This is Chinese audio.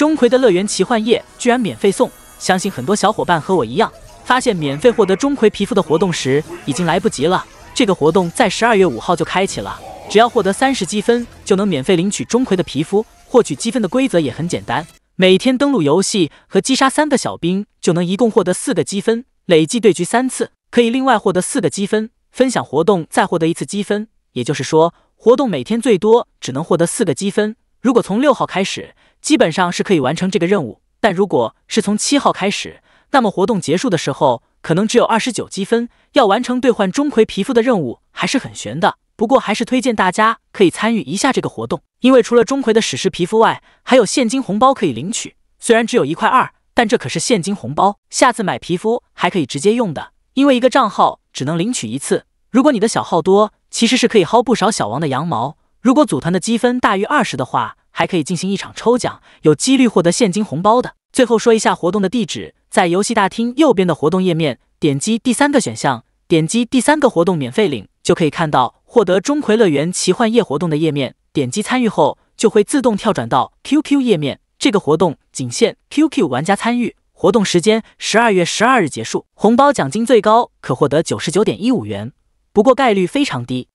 钟馗的乐园奇幻夜居然免费送！相信很多小伙伴和我一样，发现免费获得钟馗皮肤的活动时已经来不及了。这个活动在十二月五号就开启了，只要获得三十积分就能免费领取钟馗的皮肤。获取积分的规则也很简单，每天登录游戏和击杀三个小兵就能一共获得四个积分，累计对局三次可以另外获得四个积分，分享活动再获得一次积分。也就是说，活动每天最多只能获得四个积分。如果从六号开始。基本上是可以完成这个任务，但如果是从七号开始，那么活动结束的时候可能只有二十九积分，要完成兑换钟馗皮肤的任务还是很悬的。不过还是推荐大家可以参与一下这个活动，因为除了钟馗的史诗皮肤外，还有现金红包可以领取。虽然只有一块二，但这可是现金红包，下次买皮肤还可以直接用的。因为一个账号只能领取一次，如果你的小号多，其实是可以薅不少小王的羊毛。如果组团的积分大于二十的话。还可以进行一场抽奖，有几率获得现金红包的。最后说一下活动的地址，在游戏大厅右边的活动页面，点击第三个选项，点击第三个活动免费领，就可以看到获得钟馗乐园奇幻夜活动的页面。点击参与后，就会自动跳转到 QQ 页面。这个活动仅限 QQ 玩家参与，活动时间十二月十二日结束，红包奖金最高可获得九十九点一五元，不过概率非常低。